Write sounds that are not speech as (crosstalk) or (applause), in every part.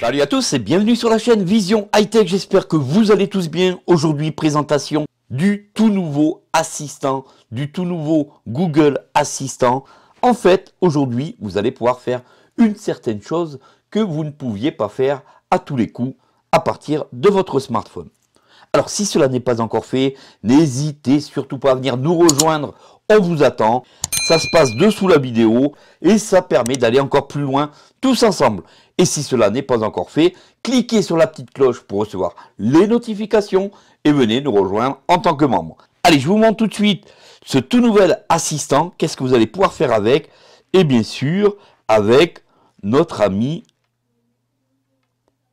Salut à tous et bienvenue sur la chaîne Vision High Tech. J'espère que vous allez tous bien. Aujourd'hui, présentation du tout nouveau assistant, du tout nouveau Google Assistant. En fait, aujourd'hui, vous allez pouvoir faire une certaine chose que vous ne pouviez pas faire à tous les coups à partir de votre smartphone. Alors si cela n'est pas encore fait, n'hésitez surtout pas à venir nous rejoindre, on vous attend. Ça se passe dessous la vidéo et ça permet d'aller encore plus loin tous ensemble. Et si cela n'est pas encore fait, cliquez sur la petite cloche pour recevoir les notifications et venez nous rejoindre en tant que membre. Allez, je vous montre tout de suite ce tout nouvel assistant. Qu'est-ce que vous allez pouvoir faire avec Et bien sûr, avec notre ami.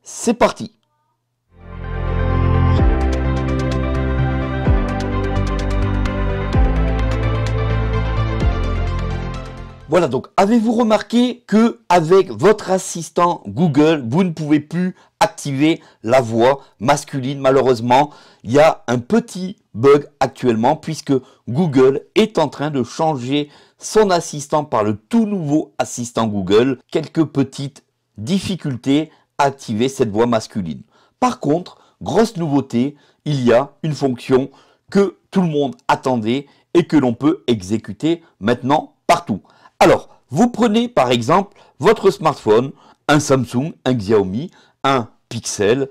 C'est parti Voilà, donc avez-vous remarqué que avec votre assistant Google, vous ne pouvez plus activer la voix masculine Malheureusement, il y a un petit bug actuellement puisque Google est en train de changer son assistant par le tout nouveau assistant Google. Quelques petites difficultés à activer cette voix masculine. Par contre, grosse nouveauté, il y a une fonction que tout le monde attendait et que l'on peut exécuter maintenant partout. Alors, vous prenez par exemple votre smartphone, un Samsung, un Xiaomi, un Pixel,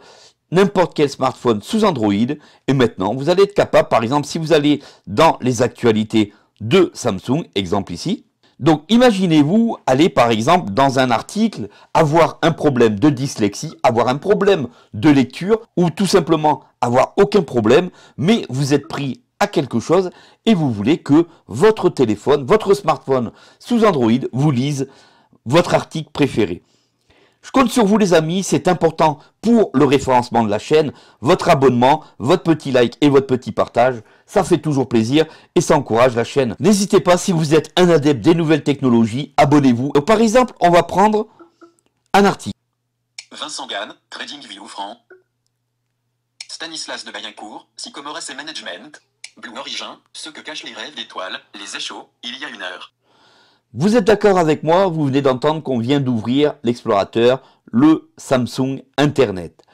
n'importe quel smartphone sous Android. Et maintenant, vous allez être capable, par exemple, si vous allez dans les actualités de Samsung, exemple ici. Donc, imaginez-vous aller, par exemple, dans un article, avoir un problème de dyslexie, avoir un problème de lecture, ou tout simplement avoir aucun problème, mais vous êtes pris quelque chose et vous voulez que votre téléphone, votre smartphone sous Android vous lise votre article préféré. Je compte sur vous les amis, c'est important pour le référencement de la chaîne, votre abonnement, votre petit like et votre petit partage, ça fait toujours plaisir et ça encourage la chaîne. N'hésitez pas si vous êtes un adepte des nouvelles technologies, abonnez-vous. Euh, par exemple, on va prendre un article. Vincent Gann, Franc. Stanislas de Bayancourt, Sycomores et Management. Blue Origin, ce que cachent les rêves d'étoiles, les échos, il y a une heure. Vous êtes d'accord avec moi, vous venez d'entendre qu'on vient d'ouvrir l'explorateur, le Samsung Internet.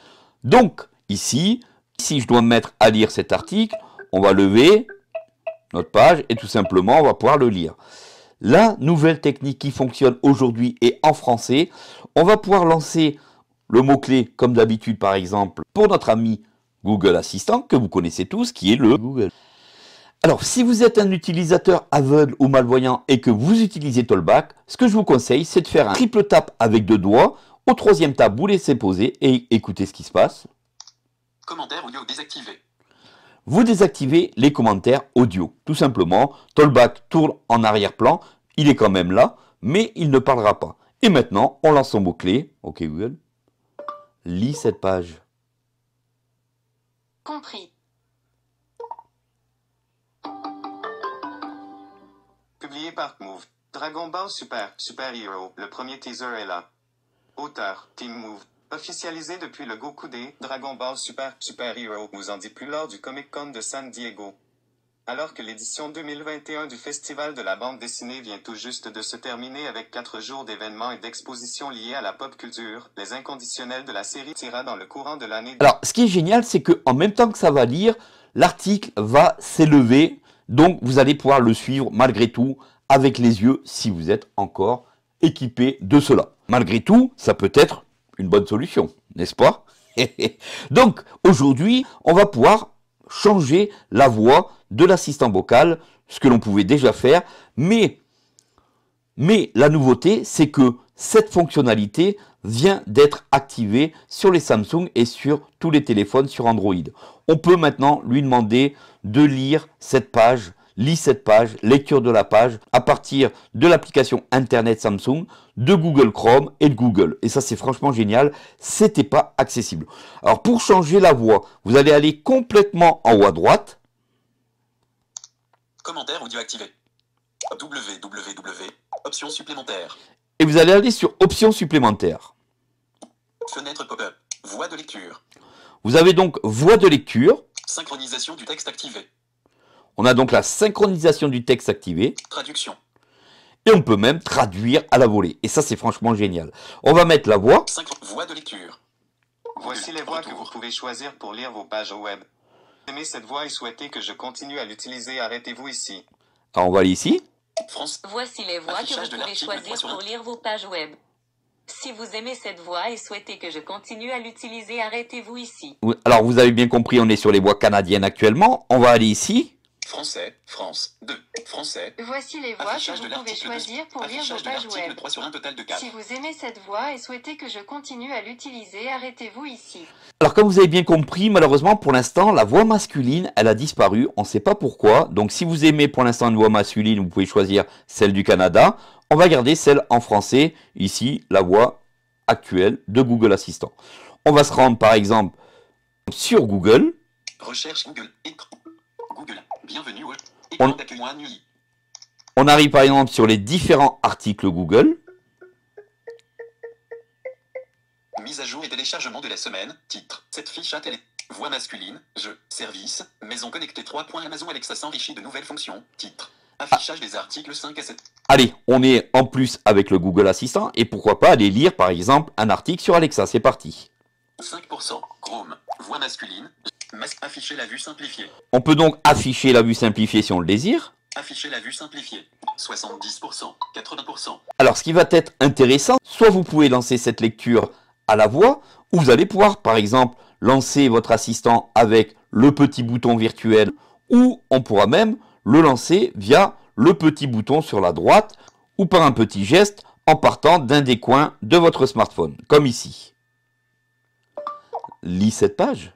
Donc, ici, si je dois me mettre à lire cet article, on va lever notre page et tout simplement, on va pouvoir le lire. La nouvelle technique qui fonctionne aujourd'hui est en français. On va pouvoir lancer le mot-clé, comme d'habitude par exemple, pour notre ami Google Assistant, que vous connaissez tous, qui est le Google. Alors, si vous êtes un utilisateur aveugle ou malvoyant et que vous utilisez Tollback, ce que je vous conseille, c'est de faire un triple tap avec deux doigts. Au troisième tap, vous laissez poser et écoutez ce qui se passe. Commentaire audio désactivé. Vous désactivez les commentaires audio, tout simplement. Tollback tourne en arrière-plan, il est quand même là, mais il ne parlera pas. Et maintenant, on lance son mot-clé. Ok Google, lis cette page. Compris. publié par Move. Dragon Ball Super, Super Hero, le premier teaser est là. Auteur, Team Move. Officialisé depuis le Goku Day, Dragon Ball Super, Super Hero vous en dit plus lors du Comic Con de San Diego. Alors que l'édition 2021 du Festival de la bande dessinée vient tout juste de se terminer avec quatre jours d'événements et d'expositions liés à la pop culture, les inconditionnels de la série tira dans le courant de l'année. Alors, ce qui est génial, c'est que en même temps que ça va lire, l'article va s'élever donc vous allez pouvoir le suivre malgré tout avec les yeux si vous êtes encore équipé de cela. Malgré tout, ça peut être une bonne solution, n'est-ce pas (laughs) Donc aujourd'hui, on va pouvoir changer la voix de l'assistant vocal, ce que l'on pouvait déjà faire, mais, mais la nouveauté, c'est que cette fonctionnalité vient d'être activée sur les Samsung et sur tous les téléphones sur Android. On peut maintenant lui demander de lire cette page, lire cette page, lecture de la page à partir de l'application Internet Samsung, de Google Chrome et de Google. Et ça, c'est franchement génial. C'était pas accessible. Alors, pour changer la voix, vous allez aller complètement en haut à droite. Commentaire audio activé. www. Option supplémentaire et vous allez aller sur Options supplémentaires. Fenêtre pop-up, voix de lecture. Vous avez donc voix de lecture. Synchronisation du texte activé. On a donc la synchronisation du texte activé. Traduction. Et on peut même traduire à la volée. Et ça, c'est franchement génial. On va mettre la voix. voix de lecture. Voici les voix que vous pouvez choisir pour lire vos pages web. Aimez cette voix et souhaitez que je continue à l'utiliser, arrêtez-vous ici. Alors ah, on va aller ici. Voici les voix que vous pouvez choisir pour lire vos pages web. Si vous aimez cette voix et souhaitez que je continue à l'utiliser, arrêtez-vous ici. Alors vous avez bien compris, on est sur les voies canadiennes actuellement. On va aller ici. Français, France, 2, Français. Voici les voix que vous pouvez choisir pour lire vos pages web. Si vous aimez cette voix et souhaitez que je continue à l'utiliser, arrêtez-vous ici. Alors comme vous avez bien compris, malheureusement pour l'instant, la voix masculine, elle a disparu. On ne sait pas pourquoi. Donc si vous aimez pour l'instant une voix masculine, vous pouvez choisir celle du Canada. On va garder celle en français, ici, la voix actuelle de Google Assistant. On va se rendre par exemple sur Google. Recherche Google, Google. Bienvenue On... On arrive par exemple sur les différents articles Google. Mise à jour et téléchargement de la semaine. Titre. Cette fiche à télé. Voix masculine. Je. Service. Maison connectée 3. Amazon Alexa s'enrichit de nouvelles fonctions. Titre. Affichage des articles 5 à 7. Allez, on est en plus avec le Google Assistant et pourquoi pas aller lire par exemple un article sur Alexa. C'est parti. 5%. Chrome. Voix masculine afficher la vue On peut donc afficher la vue simplifiée si on le désire. Afficher la vue simplifiée. 70%, 80%. Alors ce qui va être intéressant, soit vous pouvez lancer cette lecture à la voix, ou vous allez pouvoir par exemple lancer votre assistant avec le petit bouton virtuel, ou on pourra même le lancer via le petit bouton sur la droite, ou par un petit geste en partant d'un des coins de votre smartphone, comme ici. Lis cette page.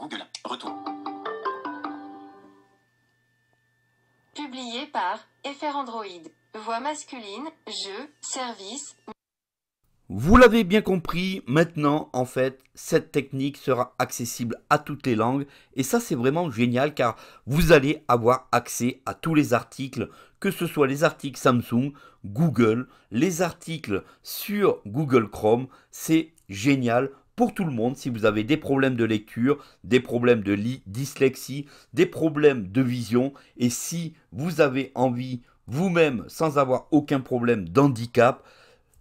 Google. Retour. Publié par FR Android. Voix masculine, jeu, service. Vous l'avez bien compris, maintenant en fait, cette technique sera accessible à toutes les langues et ça c'est vraiment génial car vous allez avoir accès à tous les articles, que ce soit les articles Samsung, Google, les articles sur Google Chrome, c'est génial, pour tout le monde. Si vous avez des problèmes de lecture, des problèmes de dyslexie, des problèmes de vision, et si vous avez envie vous-même, sans avoir aucun problème d'handicap,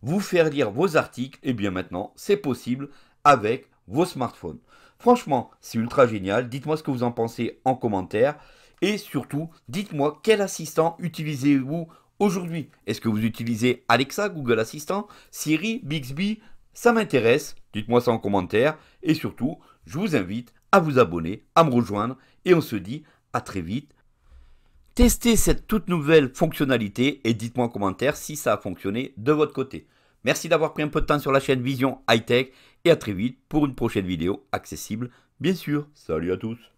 vous faire lire vos articles, et eh bien maintenant, c'est possible avec vos smartphones. Franchement, c'est ultra génial. Dites-moi ce que vous en pensez en commentaire. Et surtout, dites-moi quel assistant utilisez-vous aujourd'hui Est-ce que vous utilisez Alexa, Google Assistant, Siri, Bixby, ça m'intéresse, dites-moi ça en commentaire, et surtout, je vous invite à vous abonner, à me rejoindre, et on se dit à très vite. Testez cette toute nouvelle fonctionnalité et dites-moi en commentaire si ça a fonctionné de votre côté. Merci d'avoir pris un peu de temps sur la chaîne Vision Hightech et à très vite pour une prochaine vidéo accessible, bien sûr. Salut à tous